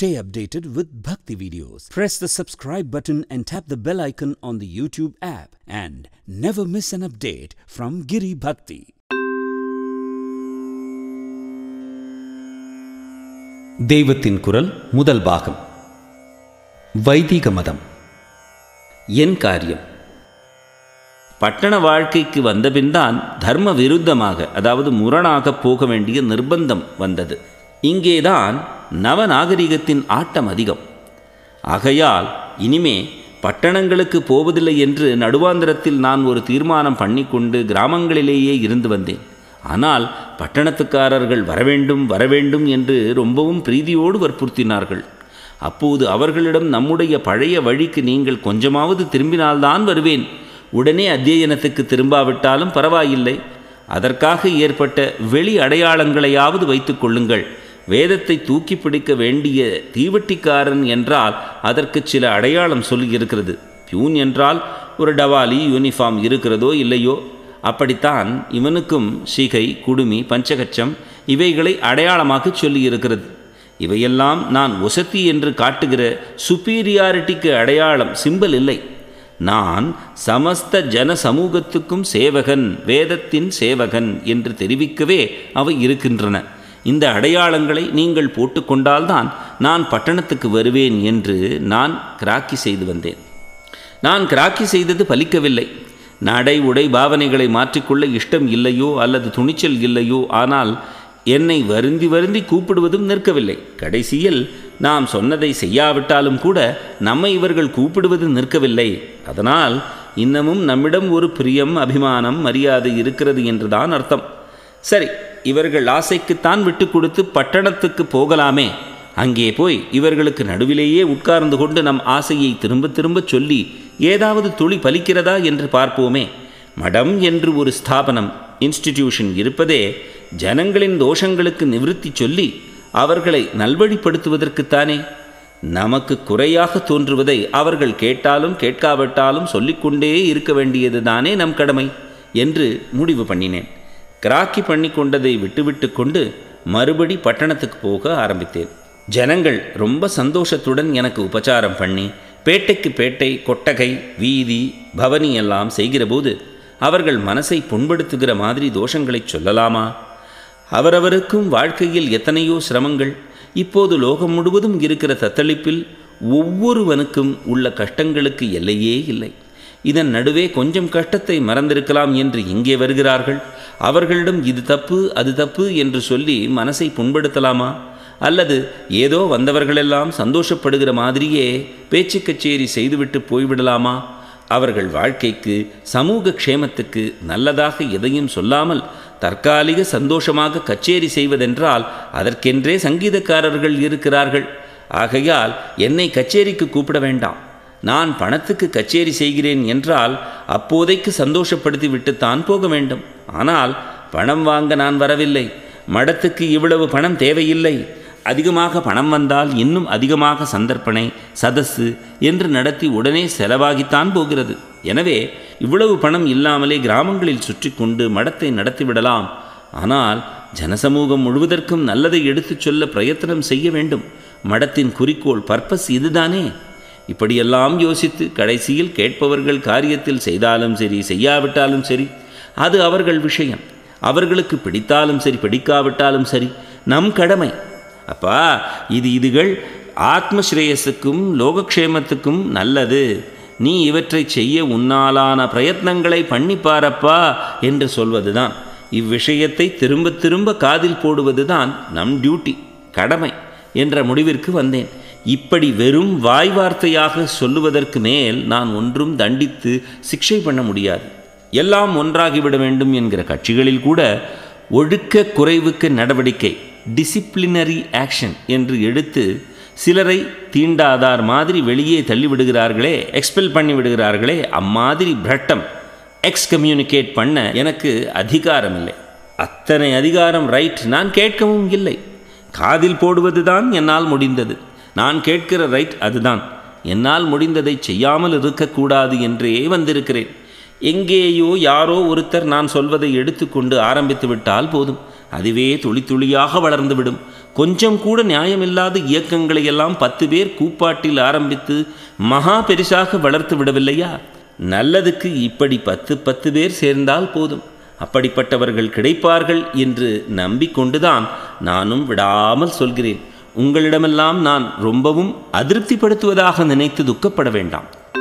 Stay updated with Bhakti videos. Press the subscribe button and tap the bell icon on the YouTube app and never miss an update from Giri Bhakti. தெய்வத்தின் குரல் முதல் பாகம் வைதிக மதம் என் காரியம் பட்டண வாழ்க்கைக்கு வந்தபின்தான் தர்ம விருத்தமாக அதாவது முரணாக போக வேண்டிய நிர்பந்தம் வந்தது இங்கேதான் நவநாகரிகத்தின் ஆட்டம் அதிகம் ஆகையால் இனிமே பட்டணங்களுக்கு போவதில்லை என்று நடுவாந்திரத்தில் நான் ஒரு தீர்மானம் பண்ணிக்கொண்டு கிராமங்களிலேயே இருந்து வந்தேன் ஆனால் பட்டணத்துக்காரர்கள் வரவேண்டும் வரவேண்டும் என்று ரொம்பவும் பிரீதியோடு வற்புறுத்தினார்கள் அப்போது அவர்களிடம் நம்முடைய பழைய வழிக்கு நீங்கள் கொஞ்சமாவது திரும்பினால்தான் வருவேன் உடனே அத்தியனத்துக்கு திரும்பாவிட்டாலும் பரவாயில்லை அதற்காக ஏற்பட்ட வெளி அடையாளங்களையாவது வைத்து கொள்ளுங்கள் வேதத்தை தூக்கி பிடிக்க வேண்டிய தீவட்டிக்காரன் என்றால் அதற்கு சில அடையாளம் சொல்லியிருக்கிறது பியூன் என்றால் ஒரு டவாலி யூனிஃபார்ம் இருக்கிறதோ இல்லையோ அப்படித்தான் இவனுக்கும் சிகை குடுமி பஞ்சகச்சம் இவைகளை அடையாளமாக சொல்லியிருக்கிறது இவையெல்லாம் நான் ஒசத்தி என்று காட்டுகிற சுப்பீரியாரிட்டிக்கு அடையாளம் சிம்பல் இல்லை நான் சமஸ்த ஜன சமூகத்துக்கும் சேவகன் வேதத்தின் சேவகன் என்று தெரிவிக்கவே அவை இருக்கின்றன இந்த அடையாளங்களை நீங்கள் போட்டுக்கொண்டால்தான் நான் பட்டணத்துக்கு வருவேன் என்று நான் கிராக்கி செய்து வந்தேன் நான் கிராக்கி செய்தது பலிக்கவில்லை நடை உடை பாவனைகளை மாற்றிக்கொள்ள இஷ்டம் இல்லையோ அல்லது துணிச்சல் இல்லையோ ஆனால் என்னை வருந்தி வருந்தி கூப்பிடுவதும் நிற்கவில்லை கடைசியில் நாம் சொன்னதை செய்யாவிட்டாலும் கூட நம்மை இவர்கள் கூப்பிடுவது நிற்கவில்லை அதனால் இன்னமும் நம்மிடம் ஒரு பிரியம் அபிமானம் மரியாதை இருக்கிறது என்றுதான் அர்த்தம் சரி இவர்கள் ஆசைக்குத்தான் விட்டு கொடுத்து பட்டணத்துக்கு போகலாமே அங்கே போய் இவர்களுக்கு நடுவிலேயே உட்கார்ந்து கொண்டு நம் ஆசையை திரும்ப திரும்ப சொல்லி ஏதாவது துளி பலிக்கிறதா என்று பார்ப்போமே மடம் என்று ஒரு ஸ்தாபனம் இன்ஸ்டிடியூஷன் இருப்பதே ஜனங்களின் தோஷங்களுக்கு நிவிருத்தி சொல்லி அவர்களை நல்வழிப்படுத்துவதற்குத்தானே நமக்கு குறையாக தோன்றுவதை அவர்கள் கேட்டாலும் கேட்காவிட்டாலும் சொல்லிக்கொண்டே இருக்க வேண்டியதுதானே நம் கடமை என்று முடிவு பண்ணினேன் கிராக்கி பண்ணி கொண்டதை விட்டுவிட்டு கொண்டு மறுபடி பட்டணத்துக்கு போக ஆரம்பித்தேன் ஜனங்கள் ரொம்ப சந்தோஷத்துடன் எனக்கு உபச்சாரம் பண்ணி பேட்டைக்கு பேட்டை கொட்டகை வீதி பவனி எல்லாம் செய்கிறபோது அவர்கள் மனசை புண்படுத்துகிற மாதிரி தோஷங்களை சொல்லலாமா அவரவருக்கும் வாழ்க்கையில் எத்தனையோ சிரமங்கள் இப்போது லோகம் முழுவதும் இருக்கிற தத்தளிப்பில் ஒவ்வொருவனுக்கும் உள்ள கஷ்டங்களுக்கு எல்லையே இல்லை இதன் நடுவே கொஞ்சம் கஷ்டத்தை மறந்திருக்கலாம் என்று இங்கே வருகிறார்கள் அவர்களிடம் இது தப்பு அது தப்பு என்று சொல்லி மனசை புண்படுத்தலாமா அல்லது ஏதோ வந்தவர்களெல்லாம் சந்தோஷப்படுகிற மாதிரியே பேச்சு கச்சேரி செய்துவிட்டு போய்விடலாமா அவர்கள் வாழ்க்கைக்கு சமூக க்ஷேமத்துக்கு நல்லதாக எதையும் சொல்லாமல் தற்காலிக சந்தோஷமாக கச்சேரி செய்வதென்றால் அதற்கென்றே சங்கீதக்காரர்கள் இருக்கிறார்கள் ஆகையால் என்னை கச்சேரிக்கு கூப்பிட வேண்டாம் நான் பணத்துக்கு கச்சேரி செய்கிறேன் என்றால் அப்போதைக்கு சந்தோஷப்படுத்தி விட்டுத்தான் போக வேண்டும் ஆனால் பணம் வாங்க நான் வரவில்லை மடத்துக்கு இவ்வளவு பணம் தேவையில்லை அதிகமாக பணம் வந்தால் இன்னும் அதிகமாக சந்தர்ப்பணை சதஸ்ஸு என்று நடத்தி உடனே செலவாகித்தான் போகிறது எனவே இவ்வளவு பணம் இல்லாமலே கிராமங்களில் சுற்றி கொண்டு மடத்தை நடத்திவிடலாம் ஆனால் ஜனசமூகம் முழுவதற்கும் நல்லதை எடுத்துச் சொல்ல பிரயத்தனம் செய்ய வேண்டும் மடத்தின் குறிக்கோள் பர்பஸ் இதுதானே இப்படியெல்லாம் யோசித்து கடைசியில் கேட்பவர்கள் காரியத்தில் செய்தாலும் சரி செய்யாவிட்டாலும் சரி அது அவர்கள் விஷயம் அவர்களுக்கு பிடித்தாலும் சரி பிடிக்காவிட்டாலும் சரி நம் கடமை அப்பா இது இதுகள் ஆத்மஸ்ரேயஸுக்கும் லோகக்ஷேமத்துக்கும் நல்லது நீ இவற்றை செய்ய உன்னாலான பிரயத்னங்களை பண்ணிப்பாரப்பா என்று சொல்வதுதான் இவ்விஷயத்தை திரும்ப திரும்ப காதில் போடுவதுதான் நம் டியூட்டி கடமை என்ற முடிவிற்கு வந்தேன் இப்படி வெறும் வாய் வார்த்தையாக சொல்லுவதற்கு மேல் நான் ஒன்றும் தண்டித்து சிக்ஷை பண்ண முடியாது எல்லாம் ஒன்றாகிவிட வேண்டும் என்கிற கட்சிகளில் கூட ஒழுக்க குறைவுக்கு நடவடிக்கை டிசிப்ளினரி ஆக்ஷன் என்று எடுத்து சிலரை தீண்டாதார் மாதிரி வெளியே தள்ளிவிடுகிறார்களே எக்ஸ்பெல் பண்ணி விடுகிறார்களே அம்மாதிரி பிரட்டம் எக்ஸ் கம்யூனிகேட் பண்ண எனக்கு அதிகாரம் இல்லை அத்தனை அதிகாரம் ரைட் நான் கேட்கவும் இல்லை காதில் போடுவதுதான் என்னால் முடிந்தது நான் கேட்கிற ரைட் அதுதான் என்னால் முடிந்ததை செய்யாமல் இருக்கக்கூடாது என்றே வந்திருக்கிறேன் எங்கேயோ யாரோ ஒருத்தர் நான் சொல்வதை எடுத்துக்கொண்டு ஆரம்பித்து விட்டால் போதும் அதுவே துளி துளியாக வளர்ந்துவிடும் கொஞ்சம் கூட நியாயமில்லாத இயக்கங்களை எல்லாம் பத்து பேர் கூப்பாட்டில் ஆரம்பித்து மகா பெரிசாக வளர்த்து விடவில்லையா நல்லதுக்கு இப்படி பத்து பத்து பேர் சேர்ந்தால் போதும் அப்படிப்பட்டவர்கள் கிடைப்பார்கள் என்று நம்பிக்கொண்டுதான் நானும் விடாமல் சொல்கிறேன் உங்களிடமெல்லாம் நான் ரொம்பவும் அதிருப்திப்படுத்துவதாக நினைத்து துக்கப்பட வேண்டாம்